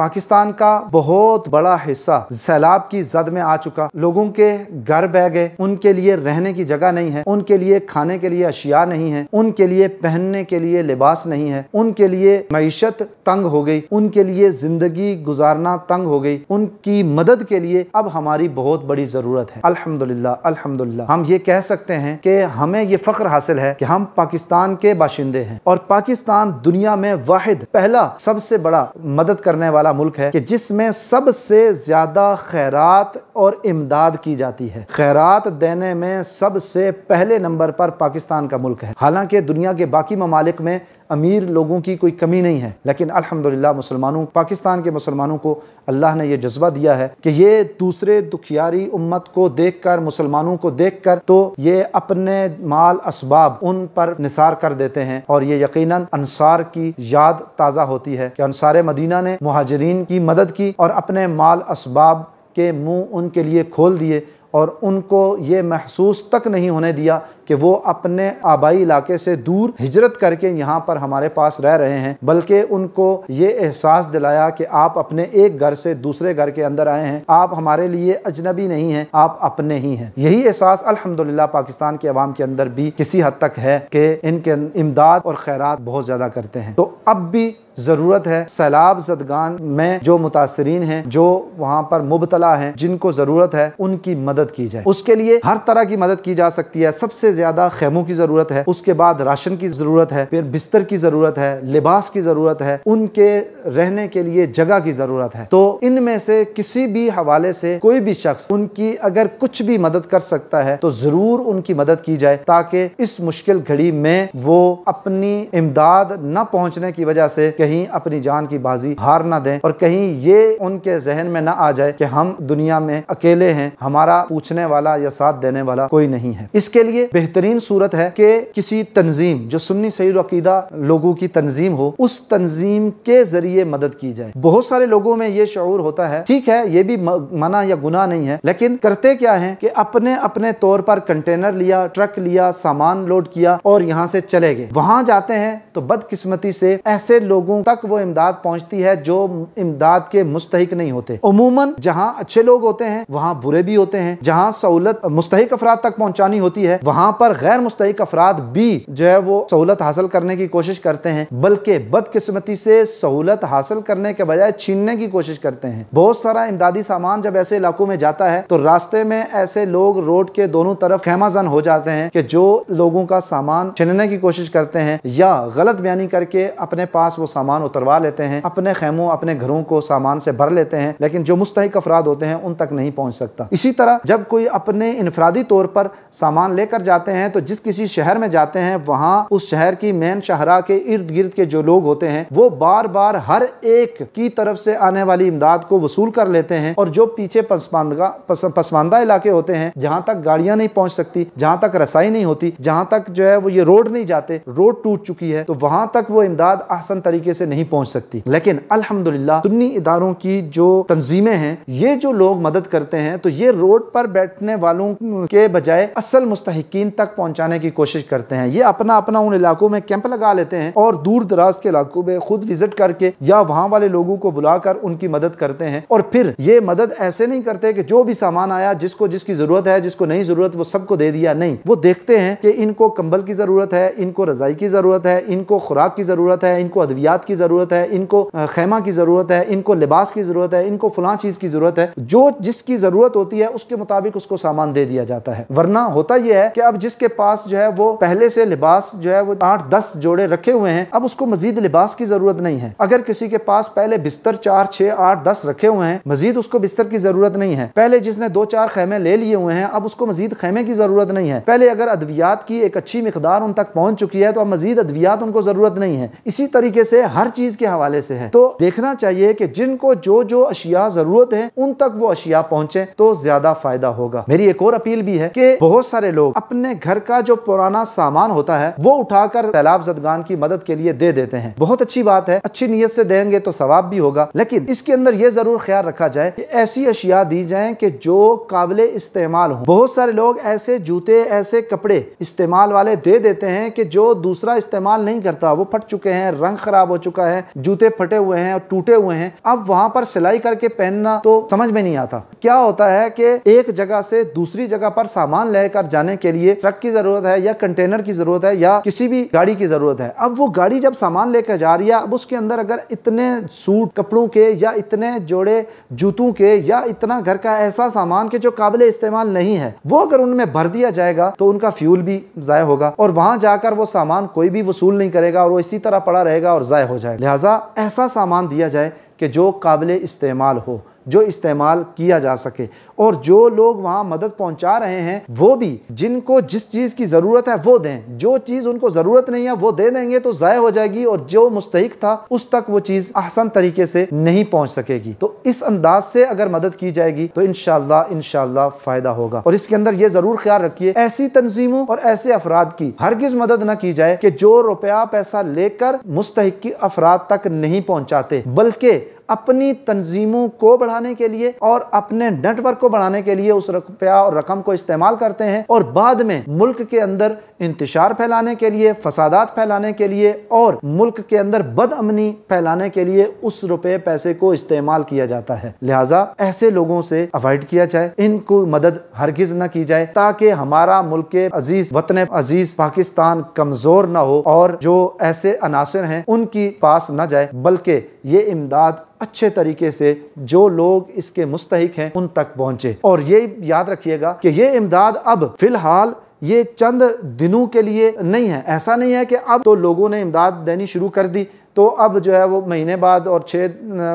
पाकिस्तान का बहुत बड़ा हिस्सा सैलाब की जद में आ चुका लोगों के घर बह गए उनके लिए रहने की जगह नहीं है उनके लिए खाने के लिए अशिया नहीं है उनके लिए पहनने के लिए लिबास नहीं है उनके लिए मीशत तंग हो गई उनके लिए जिंदगी गुजारना तंग हो गई उनकी मदद के लिए अब हमारी बहुत बड़ी जरूरत है अल्हम्दुलिल्लाह अल्हम्दुलिल्लाह हम ये कह सकते हैं कि हमें ये फख्र हासिल है कि हम पाकिस्तान के बाशिंदे हैं और पाकिस्तान दुनिया में वाहिद पहला सबसे बड़ा मदद करने वाला वाला मुल्क है कि जिसमें सबसे ज़्यादा खैरात और इमदाद की जाती है खैरात देने में सबसे पहले नंबर पर पाकिस्तान का मुल्क है हालांकि दुनिया के बाकी ममालिक में अमीर लोगों की कोई कमी नहीं है लेकिन अल्हम्दुलिल्लाह मुसलमानों पाकिस्तान के मुसलमानों को अल्लाह ने यह जज्बा दिया है कि ये दूसरे दुखियारी उम्मत को देख कर मुसलमानों को देख कर तो ये अपने माल असबाब उन पर निसार कर देते हैं और ये यकीन अनसार की याद ताज़ा होती है कि अनसार मदीना ने महाजरीन की मदद की और अपने माल इसबाब के मुँह उनके लिए खोल दिए और उनको ये महसूस तक नहीं होने दिया कि वो अपने आबाई इलाके से दूर हिजरत करके यहाँ पर हमारे पास रह रहे हैं बल्कि उनको ये एहसास दिलाया कि आप अपने एक घर से दूसरे घर के अंदर आए हैं आप हमारे लिए अजनबी नहीं हैं आप अपने ही हैं यही एहसास अल्हम्दुलिल्लाह पाकिस्तान के अवाम के अंदर भी किसी हद तक है कि इनके इमदाद और खैरात बहुत ज़्यादा करते हैं तो अब भी ज़रूरत है सैलाब जदगान में जो मुतासरीन हैं जो वहाँ पर मुबतला हैं जिनको ज़रूरत है उनकी मदद की जाए उसके लिए हर तरह की मदद की जा सकती है सबसे ज़्यादा खेमों की ज़रूरत है उसके बाद राशन की ज़रूरत है फिर बिस्तर की ज़रूरत है लिबास की ज़रूरत है उनके रहने के लिए जगह की ज़रूरत है तो इनमें से किसी भी हवाले से कोई भी शख्स उनकी अगर कुछ भी मदद कर सकता है तो ज़रूर उनकी मदद की जाए ताकि इस मुश्किल घड़ी में वो अपनी इमदाद न पहुँचने की वजह से कहीं अपनी जान की बाजी हार ना दें और कहीं ये उनके जहन में ना आ जाए कि हम दुनिया में अकेले हैं हमारा पूछने वाला या साथ देने वाला कोई नहीं है इसके लिए बेहतरीन सूरत है कि किसी तंजीम जो सुन्नी सही अकीदा लोगों की तंजीम हो उस तंजीम के जरिए मदद की जाए बहुत सारे लोगों में ये शूर होता है ठीक है ये भी मना या गुना नहीं है लेकिन करते क्या है कि अपने अपने तौर पर कंटेनर लिया ट्रक लिया सामान लोड किया और यहाँ से चले गए वहां जाते हैं तो बदकिस्मती से ऐसे लोगों लोगों तक वो इमदाद पहुंचती है जो इमदाद के मुस्तक नहीं होते अमूमन जहाँ अच्छे लोग होते हैं वहाँ बुरे भी होते हैं जहाँ सहूलत मुस्तक अफराद तक पहुँचानी होती है वहाँ पर गैर मुस्तक अफराद भी जो है वो सहूलत हासिल करने की कोशिश करते हैं बल्कि बदकिस्मती से सहूलत हासिल करने के बजाय छीनने की कोशिश करते हैं बहुत सारा इमदादी सामान जब ऐसे इलाकों में जाता है तो रास्ते में ऐसे लोग रोड के दोनों तरफ खेमाजन हो जाते हैं कि जो लोगों का सामान छीनने की कोशिश करते हैं या गलत बयानी करके अपने पास वो सामान सामान उतरवा लेते हैं अपने खेमों अपने घरों को सामान से भर लेते हैं लेकिन जो मुस्तक अफराद होते हैं उन तक नहीं पहुंच सकता इसी तरह जब कोई अपने इनफरादी तौर पर सामान लेकर जाते हैं तो जिस किसी शहर में जाते हैं वहाँ उस शहर की मेन शहरा के इर्द गिर्द के जो लोग होते हैं वो बार बार हर एक की तरफ से आने वाली इमदाद को वसूल कर लेते हैं और जो पीछे पसमानदा पसमानदा इलाके होते हैं जहाँ तक गाड़ियाँ नहीं पहुँच सकती जहाँ तक रसाई नहीं होती जहाँ तक जो है वो ये रोड नहीं जाते रोड टूट चुकी है तो वहाँ तक वो इमदाद आसन तरीके तरीके से नहीं पहुंच सकती लेकिन अल्हम्दुलिल्लाह सुन्नी इदारों की जो तंजीमें हैं ये जो लोग मदद करते हैं तो ये रोड पर बैठने वालों के बजाय असल मुस्तकिन तक पहुंचाने की कोशिश करते हैं ये अपना अपना उन इलाकों में कैंप लगा लेते हैं और दूर दराज के इलाकों में खुद विजिट करके या वहां वाले लोगों को बुलाकर उनकी मदद करते हैं और फिर ये मदद ऐसे नहीं करते कि जो भी सामान आया जिसको जिसकी जरूरत है जिसको नहीं जरूरत वो सबको दे दिया नहीं वो देखते हैं कि इनको कंबल की जरूरत है इनको रजाई की जरूरत है इनको खुराक की जरूरत है इनको अद्वियात अद्वियात की ज़रूरत है इनको खेमा की ज़रूरत है इनको लिबास की ज़रूरत है इनको फला चीज़ की ज़रूरत है जो जिसकी ज़रूरत होती है उसके मुताबिक उसको सामान दे दिया जाता है वरना होता यह है कि अब जिसके पास जो है वो पहले से लिबास जो है वो आठ दस जोड़े रखे हुए हैं अब उसको मजीद लिबास की ज़रूरत नहीं है अगर किसी के पास पहले बिस्तर चार छह आठ दस रखे हुए हैं मजीद उसको बिस्तर की ज़रूरत नहीं है पहले जिसने दो चार खेमे ले लिए हुए हैं अब उसको मजीद खेमे की ज़रूरत नहीं है पहले अगर अद्वियात की एक अच्छी मकदार उन तक पहुंच चुकी है तो अब मजीद अद्वियात उनको ज़रूरत नहीं है इसी तरीके से हर चीज के हवाले से है तो देखना चाहिए कि जिनको जो जो अशिया जरूरत है उन तक वो अशिया पहुंचे तो ज्यादा फायदा होगा मेरी एक और अपील भी है कि बहुत सारे लोग अपने घर का जो पुराना सामान होता है वो उठाकर सैलाब जदगान की मदद के लिए दे देते हैं बहुत अच्छी बात है अच्छी नीयत से देंगे तो सवाब भी होगा लेकिन इसके अंदर ये जरूर ख्याल रखा जाए कि ऐसी अशिया दी जाए कि जो काबिल इस्तेमाल हो बहुत सारे लोग ऐसे जूते ऐसे कपड़े इस्तेमाल वाले दे देते हैं कि जो दूसरा इस्तेमाल नहीं करता वो फट चुके हैं रंग खराब हो चुका है जूते फटे हुए हैं और टूटे हुए हैं अब वहां पर सिलाई करके पहनना तो समझ में नहीं आता क्या होता है कि एक जगह से दूसरी जगह पर सामान लेकर जाने के लिए ट्रक की जरूरत है या कंटेनर की जरूरत है या किसी भी गाड़ी की जरूरत है अब वो गाड़ी जब सामान लेकर जा रही है अब उसके अंदर अगर इतने सूट कपड़ों के या इतने जोड़े जूतों के या इतना घर का ऐसा सामान के जो काबिल इस्तेमाल नहीं है वो अगर उनमें भर दिया जाएगा तो उनका फ्यूल भी ज़ाय होगा और वहां जाकर वो सामान कोई भी वसूल नहीं करेगा और वो इसी तरह पड़ा रहेगा और ज़ाय हो जाए लिहाजा ऐसा सामान दिया जाए कि जो काबिल इस्तेमाल हो जो इस्तेमाल किया जा सके और जो लोग वहाँ मदद पहुँचा रहे हैं वो भी जिनको जिस चीज़ की ज़रूरत है वो दें जो चीज़ उनको ज़रूरत नहीं है वो दे देंगे तो ज़ाय हो जाएगी और जो मुस्तक था उस तक वो चीज़ आसान तरीके से नहीं पहुँच सकेगी तो इस अंदाज से अगर मदद की जाएगी तो इन शाह फ़ायदा होगा और इसके अंदर ये ज़रूर ख्याल रखिए ऐसी तनजीमों और ऐसे अफराद की हरगिज़ मदद न की जाए कि जो रुपया पैसा लेकर मुस्तक की अफराद तक नहीं पहुँचाते बल्कि अपनी तंजीमों को बढ़ाने के लिए और अपने नेटवर्क को बढ़ाने के लिए उस रुपया और रकम को इस्तेमाल करते हैं और बाद में मुल्क के अंदर इंतजार फैलाने के लिए फसादात फैलाने के लिए और मुल्क के अंदर बदअमनी फैलाने के लिए उस रुपये पैसे को इस्तेमाल किया जाता है लिहाजा ऐसे लोगों से अवॉइड किया जाए इनको मदद हरगिज न की जाए ताकि हमारा मुल्क अजीज वतन अजीज पाकिस्तान कमजोर ना हो और जो ऐसे अनासर हैं उनकी पास न जाए बल्कि ये इमदाद अच्छे तरीके से जो लोग इसके मुस्तक हैं उन तक पहुंचे और ये याद रखिएगा कि ये इमदाद अब फिलहाल ये चंद दिनों के लिए नहीं है ऐसा नहीं है कि अब तो लोगों ने इमदाद देनी शुरू कर दी तो अब जो है वो महीने बाद और छः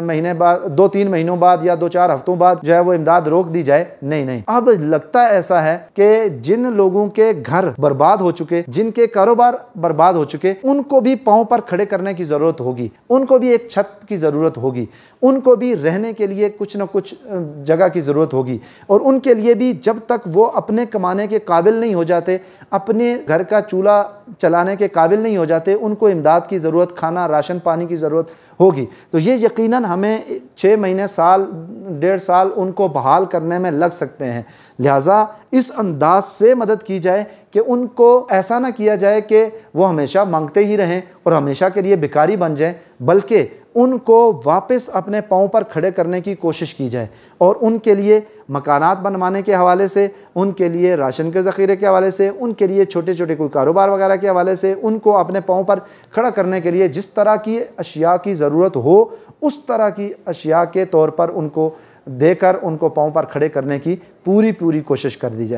महीने बाद दो तीन महीनों बाद या दो चार हफ्तों बाद जो है वो इमदाद रोक दी जाए नहीं नहीं अब लगता ऐसा है कि जिन लोगों के घर बर्बाद हो चुके जिनके कारोबार बर्बाद हो चुके उनको भी पाँव पर खड़े करने की ज़रूरत होगी उनको भी एक छत की ज़रूरत होगी उनको भी रहने के लिए कुछ ना कुछ जगह की ज़रूरत होगी और उनके लिए भी जब तक वो अपने कमाने के काबिल नहीं हो जाए जाते अपने घर का चूल्हा चलाने के काबिल नहीं हो जाते उनको इमदाद की ज़रूरत खाना राशन पानी की ज़रूरत होगी तो ये यकीनन हमें छः महीने साल डेढ़ साल उनको बहाल करने में लग सकते हैं लिहाजा इस अंदाज से मदद की जाए कि उनको ऐसा ना किया जाए कि वो हमेशा मांगते ही रहें और हमेशा के लिए भिकारी बन जाएं बल्कि उनको वापस अपने पाँव पर खड़े करने की कोशिश की जाए और उनके लिए मकानात बनवाने के हवाले से उनके लिए राशन के ज़ख़ीरे के हवाले से उनके लिए छोटे छोटे कोई कारोबार वगैरह के हवाले से उनको अपने पाँव पर खड़ा करने के लिए जिस तरह की अशिया की ज़रूरत हो उस तरह की अशिया के तौर पर उनको देकर उनको पाँव पर खड़े करने की पूरी पूरी कोशिश कर दी जाए